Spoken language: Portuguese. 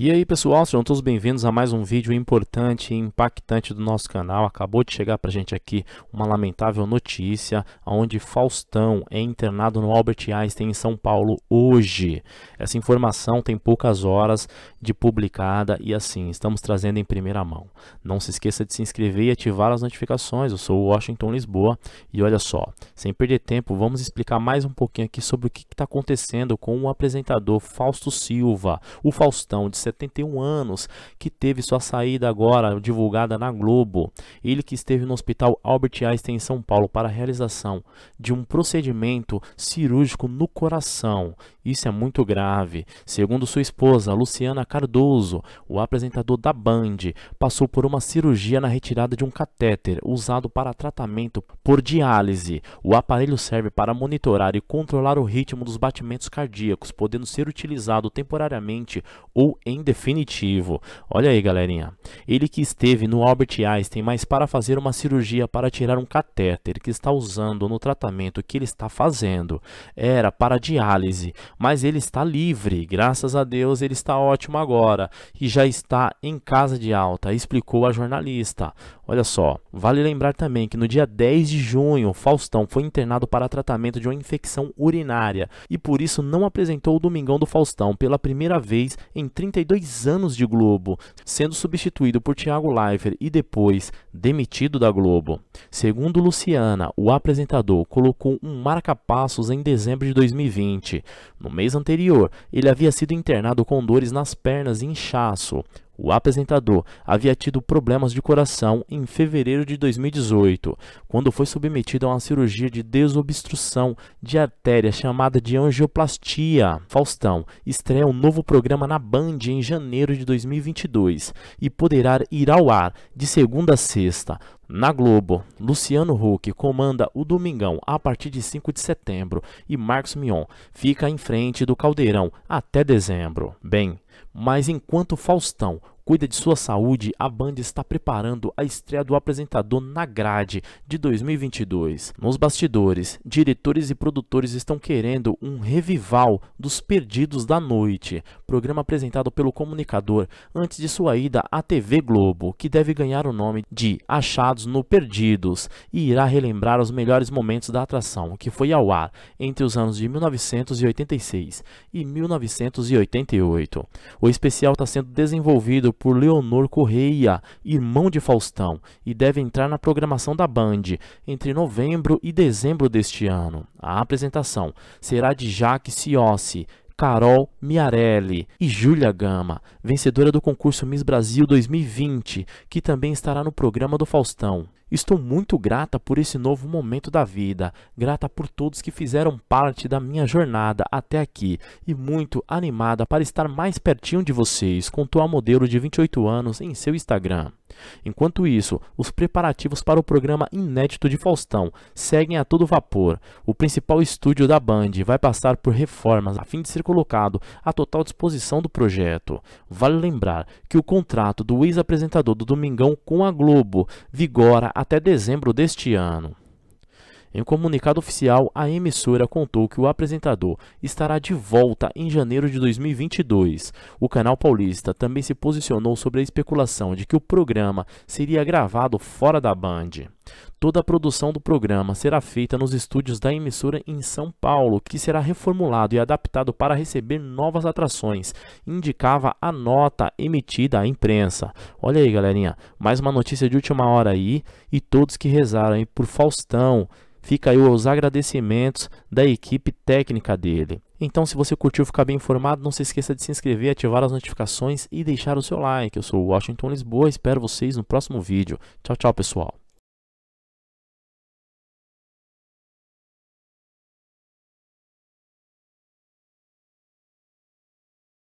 E aí pessoal, sejam todos bem-vindos a mais um vídeo importante e impactante do nosso canal. Acabou de chegar pra gente aqui uma lamentável notícia, onde Faustão é internado no Albert Einstein em São Paulo hoje. Essa informação tem poucas horas de publicada e assim, estamos trazendo em primeira mão. Não se esqueça de se inscrever e ativar as notificações. Eu sou o Washington Lisboa e olha só, sem perder tempo, vamos explicar mais um pouquinho aqui sobre o que está acontecendo com o apresentador Fausto Silva, o Faustão de 71 anos, que teve sua saída agora divulgada na Globo. Ele que esteve no Hospital Albert Einstein em São Paulo para a realização de um procedimento cirúrgico no coração. Isso é muito grave. Segundo sua esposa, Luciana Cardoso, o apresentador da Band, passou por uma cirurgia na retirada de um catéter usado para tratamento por diálise. O aparelho serve para monitorar e controlar o ritmo dos batimentos cardíacos, podendo ser utilizado temporariamente ou em em definitivo. Olha aí, galerinha. Ele que esteve no Albert Einstein, mas para fazer uma cirurgia para tirar um catéter que está usando no tratamento que ele está fazendo, era para diálise, mas ele está livre, graças a Deus ele está ótimo agora e já está em casa de alta, explicou a jornalista. Olha só, vale lembrar também que no dia 10 de junho, Faustão foi internado para tratamento de uma infecção urinária e por isso não apresentou o Domingão do Faustão pela primeira vez em 32 dois anos de Globo, sendo substituído por Tiago Leifert e depois demitido da Globo. Segundo Luciana, o apresentador colocou um marca-passos em dezembro de 2020. No mês anterior, ele havia sido internado com dores nas pernas e inchaço. O apresentador havia tido problemas de coração em fevereiro de 2018, quando foi submetido a uma cirurgia de desobstrução de artéria chamada de angioplastia. Faustão estreia um novo programa na Band em janeiro de 2022 e poderá ir ao ar de segunda a sexta, na Globo, Luciano Huck comanda o Domingão a partir de 5 de setembro e Marcos Mion fica em frente do Caldeirão até dezembro. Bem, mas enquanto Faustão, cuida de sua saúde, a banda está preparando a estreia do apresentador na grade de 2022. Nos bastidores, diretores e produtores estão querendo um revival dos Perdidos da Noite, programa apresentado pelo comunicador antes de sua ida à TV Globo, que deve ganhar o nome de Achados no Perdidos e irá relembrar os melhores momentos da atração, que foi ao ar entre os anos de 1986 e 1988. O especial está sendo desenvolvido por Leonor Correia, irmão de Faustão, e deve entrar na programação da Band entre novembro e dezembro deste ano. A apresentação será de Jaque Ciossi, Carol Miarelli e Júlia Gama, vencedora do concurso Miss Brasil 2020, que também estará no programa do Faustão. Estou muito grata por esse novo momento da vida, grata por todos que fizeram parte da minha jornada até aqui e muito animada para estar mais pertinho de vocês, contou a modelo de 28 anos em seu Instagram. Enquanto isso, os preparativos para o programa inédito de Faustão seguem a todo vapor. O principal estúdio da Band vai passar por reformas a fim de ser colocado à total disposição do projeto. Vale lembrar que o contrato do ex-apresentador do Domingão com a Globo vigora até dezembro deste ano. Em comunicado oficial, a emissora contou que o apresentador estará de volta em janeiro de 2022. O canal paulista também se posicionou sobre a especulação de que o programa seria gravado fora da Band. Toda a produção do programa será feita nos estúdios da emissora em São Paulo, que será reformulado e adaptado para receber novas atrações, indicava a nota emitida à imprensa. Olha aí, galerinha, mais uma notícia de última hora aí, e todos que rezaram aí por Faustão, fica aí os agradecimentos da equipe técnica dele. Então, se você curtiu ficar bem informado, não se esqueça de se inscrever, ativar as notificações e deixar o seu like. Eu sou o Washington Lisboa, espero vocês no próximo vídeo. Tchau, tchau, pessoal.